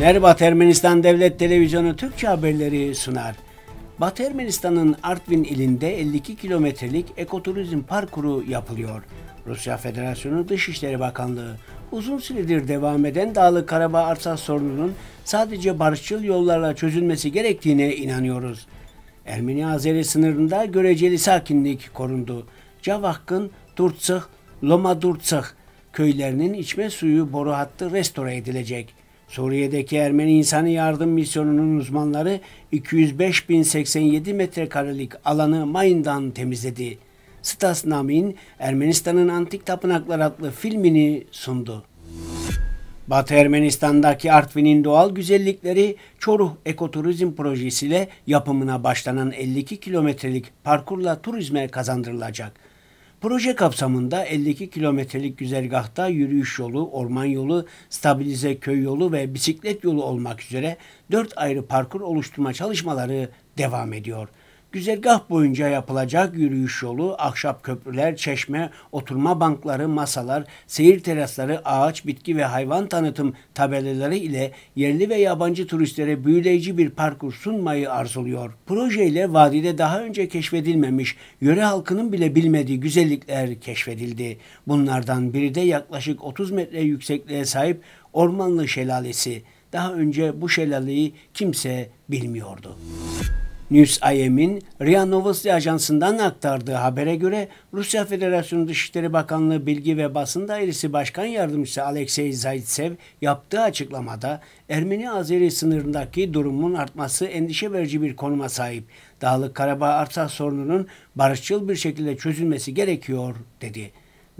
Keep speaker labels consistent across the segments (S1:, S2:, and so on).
S1: günler Batı Ermenistan Devlet Televizyonu Türkçe haberleri sunar. Batı Ermenistan'ın Artvin ilinde 52 kilometrelik ekoturizm parkuru yapılıyor. Rusya Federasyonu Dışişleri Bakanlığı uzun süredir devam eden Dağlı Karabağ arsa sorununun sadece barışçıl yollarla çözülmesi gerektiğine inanıyoruz. Ermeni-Azeri sınırında göreceli sakinlik korundu. Cavakkın, Durtsık, Loma Durtsık köylerinin içme suyu boru hattı restore edilecek. Suriye'deki Ermeni İnsani Yardım Misyonu'nun uzmanları 205.087 metrekarelik alanı mayından temizledi. Stas Namin, Ermenistan'ın Antik Tapınaklar adlı filmini sundu. Batı Ermenistan'daki Artvin'in doğal güzellikleri Çoruh Ekoturizm Projesi ile yapımına başlanan 52 kilometrelik parkurla turizme kazandırılacak. Proje kapsamında 52 kilometrelik güzergahta yürüyüş yolu, orman yolu, stabilize köy yolu ve bisiklet yolu olmak üzere 4 ayrı parkur oluşturma çalışmaları devam ediyor. Güzergah boyunca yapılacak yürüyüş yolu, ahşap köprüler, çeşme, oturma bankları, masalar, seyir terasları, ağaç, bitki ve hayvan tanıtım tabelaları ile yerli ve yabancı turistlere büyüleyici bir parkur sunmayı arzuluyor. Projeyle vadide daha önce keşfedilmemiş, yöre halkının bile bilmediği güzellikler keşfedildi. Bunlardan biri de yaklaşık 30 metre yüksekliğe sahip Ormanlı Şelalesi. Daha önce bu şelaleyi kimse bilmiyordu. News IM'in RIA Novosti Ajansı'ndan aktardığı habere göre Rusya Federasyonu Dışişleri Bakanlığı Bilgi ve Basın Dairesi Başkan Yardımcısı Alexey Zaitsev yaptığı açıklamada Ermeni-Azeri sınırındaki durumun artması endişe verici bir konuma sahip. Dağlık Karabağ arsa sorununun barışçıl bir şekilde çözülmesi gerekiyor dedi.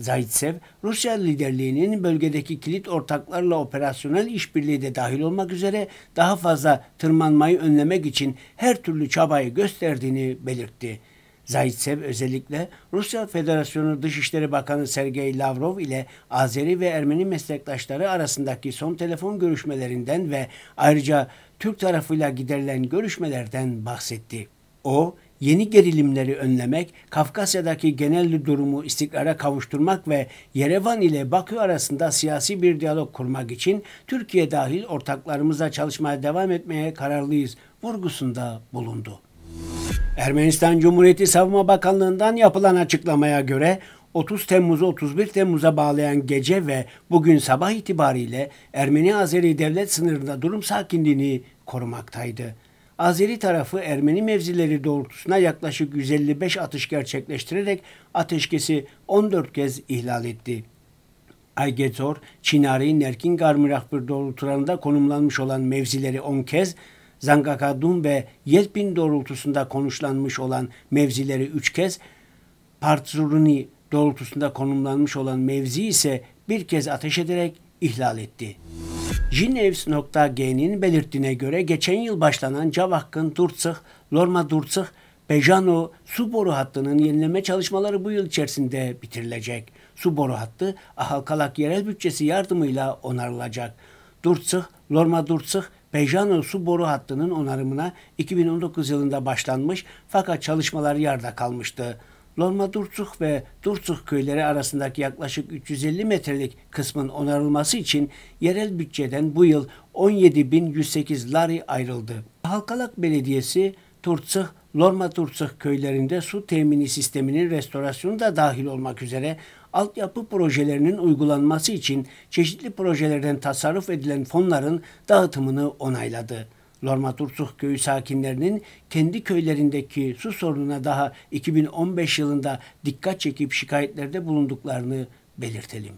S1: Zaitsev, Rusya liderliğinin bölgedeki kilit ortaklarla operasyonel işbirliği de dahil olmak üzere daha fazla tırmanmayı önlemek için her türlü çabayı gösterdiğini belirtti. Zaitsev özellikle Rusya Federasyonu Dışişleri Bakanı Sergey Lavrov ile Azeri ve Ermeni meslektaşları arasındaki son telefon görüşmelerinden ve ayrıca Türk tarafıyla giderilen görüşmelerden bahsetti. O, yeni gerilimleri önlemek, Kafkasya'daki genel durumu istikrara kavuşturmak ve Yerevan ile Bakü arasında siyasi bir diyalog kurmak için Türkiye dahil ortaklarımızla çalışmaya devam etmeye kararlıyız vurgusunda bulundu. Ermenistan Cumhuriyeti Savunma Bakanlığı'ndan yapılan açıklamaya göre 30 Temmuz'u 31 Temmuz'a bağlayan gece ve bugün sabah itibariyle Ermeni-Azeri devlet sınırında durum sakinliğini korumaktaydı. Azeri tarafı Ermeni mevzileri doğrultusuna yaklaşık 155 atış gerçekleştirerek ateşkesi 14 kez ihlal etti. Aygetor, Çinari, Nerkin, Garmirahbir doğrultularında konumlanmış olan mevzileri 10 kez, Zangakadun ve Yelpin doğrultusunda konuşlanmış olan mevzileri 3 kez, Partzuruni doğrultusunda konumlanmış olan mevzi ise bir kez ateş ederek ihlal etti. Jinevs.g'nin belirttiğine göre geçen yıl başlanan Cavakkın, Durtsık, Lorma Durtsık, Pejano, su boru hattının yenileme çalışmaları bu yıl içerisinde bitirilecek. Su boru hattı Ahalkalak yerel bütçesi yardımıyla onarılacak. Durtsık, Lorma Durtsık, Pejano, su boru hattının onarımına 2019 yılında başlanmış fakat çalışmalar yarıda kalmıştı. Lorma Durçuk ve Durçuk köyleri arasındaki yaklaşık 350 metrelik kısmın onarılması için yerel bütçeden bu yıl 17.108 lari ayrıldı. Halkalak Belediyesi Turtsık, Lorma Turtsık köylerinde su temini sisteminin restorasyonu da dahil olmak üzere altyapı projelerinin uygulanması için çeşitli projelerden tasarruf edilen fonların dağıtımını onayladı. Lormatursuh köyü sakinlerinin kendi köylerindeki su sorununa daha 2015 yılında dikkat çekip şikayetlerde bulunduklarını belirtelim.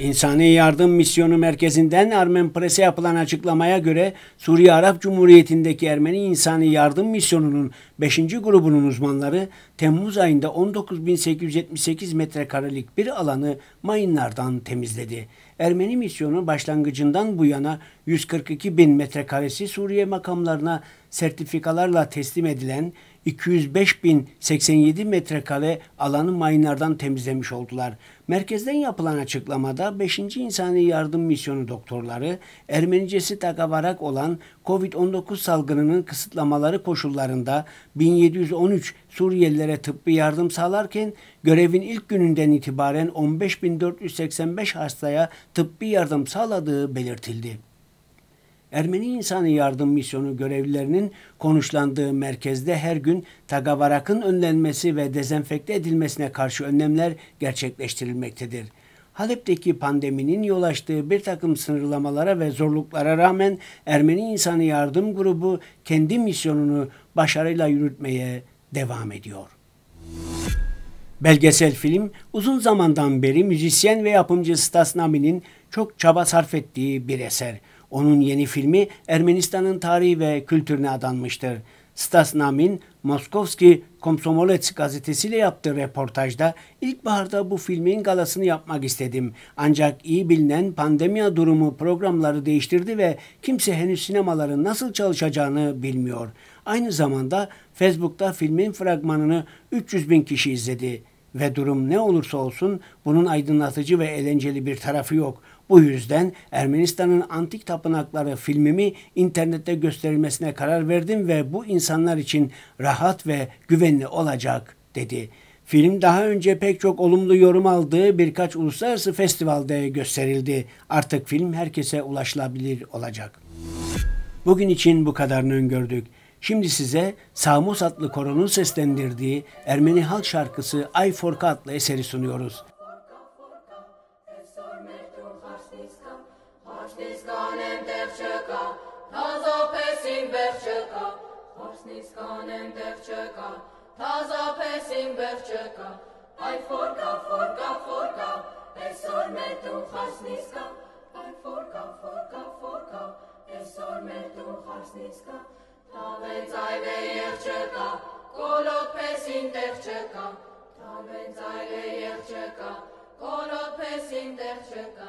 S1: İnsani Yardım Misyonu Merkezi'nden Armen Pres'e yapılan açıklamaya göre Suriye Arap Cumhuriyeti'ndeki Ermeni İnsani Yardım Misyonu'nun 5. grubunun uzmanları Temmuz ayında 19.878 metrekarelik bir alanı mayınlardan temizledi. Ermeni misyonu başlangıcından bu yana 142 bin metrekaresi Suriye makamlarına sertifikalarla teslim edilen 205.087 metrekare alanı mayınlardan temizlemiş oldular. Merkezden yapılan açıklamada 5. İnsani Yardım Misyonu doktorları Ermenicesi takavarak olan COVID-19 salgınının kısıtlamaları koşullarında 1713 Suriyelilere tıbbi yardım sağlarken görevin ilk gününden itibaren 15.485 hastaya tıbbi yardım sağladığı belirtildi. Ermeni İnsanı Yardım Misyonu görevlilerinin konuşlandığı merkezde her gün tagavarakın önlenmesi ve dezenfekte edilmesine karşı önlemler gerçekleştirilmektedir. Halep'teki pandeminin yol açtığı bir takım sınırlamalara ve zorluklara rağmen Ermeni İnsanı Yardım Grubu kendi misyonunu başarıyla yürütmeye devam ediyor. Belgesel film uzun zamandan beri müzisyen ve yapımcı Stas Nami'nin çok çaba sarf ettiği bir eser. Onun yeni filmi Ermenistan'ın tarihi ve kültürüne adanmıştır. Stas Namin, Moskovski Komsomolets gazetesiyle yaptığı reportajda ilkbaharda bu filmin galasını yapmak istedim. Ancak iyi bilinen pandemiya durumu programları değiştirdi ve kimse henüz sinemaların nasıl çalışacağını bilmiyor. Aynı zamanda Facebook'ta filmin fragmanını 300 bin kişi izledi ve durum ne olursa olsun bunun aydınlatıcı ve eğlenceli bir tarafı yok. Bu yüzden Ermenistan'ın antik tapınakları filmimi internette gösterilmesine karar verdim ve bu insanlar için rahat ve güvenli olacak dedi. Film daha önce pek çok olumlu yorum aldığı birkaç uluslararası festivalde gösterildi. Artık film herkese ulaşılabilir olacak. Bugün için bu kadarını öngördük. Şimdi size Samos adlı koronun seslendirdiği Ermeni halk şarkısı Ay Forka adlı eseri sunuyoruz. Հաշտից կամ, հաշտից կանեմ տեղ չկա, թազապես իմ բեղ չկա, հաշտից կանեմ տեղ չկա, թազապես իմ բեղ չկա, այ ֆորկա, ֆորկա, ֆորկա, այսօր մեր տուն խաշնից կա, այ ֆորկա, ֆորկա, ֆորկա, այսօր մեր տուն խաշնից կա, թավեն ծայր է եղ չկա, կոլոտ պես իմ տեղ չկա, Ամեն ծայր է եղջկա, կորոտ պես իմ տեղ չկա,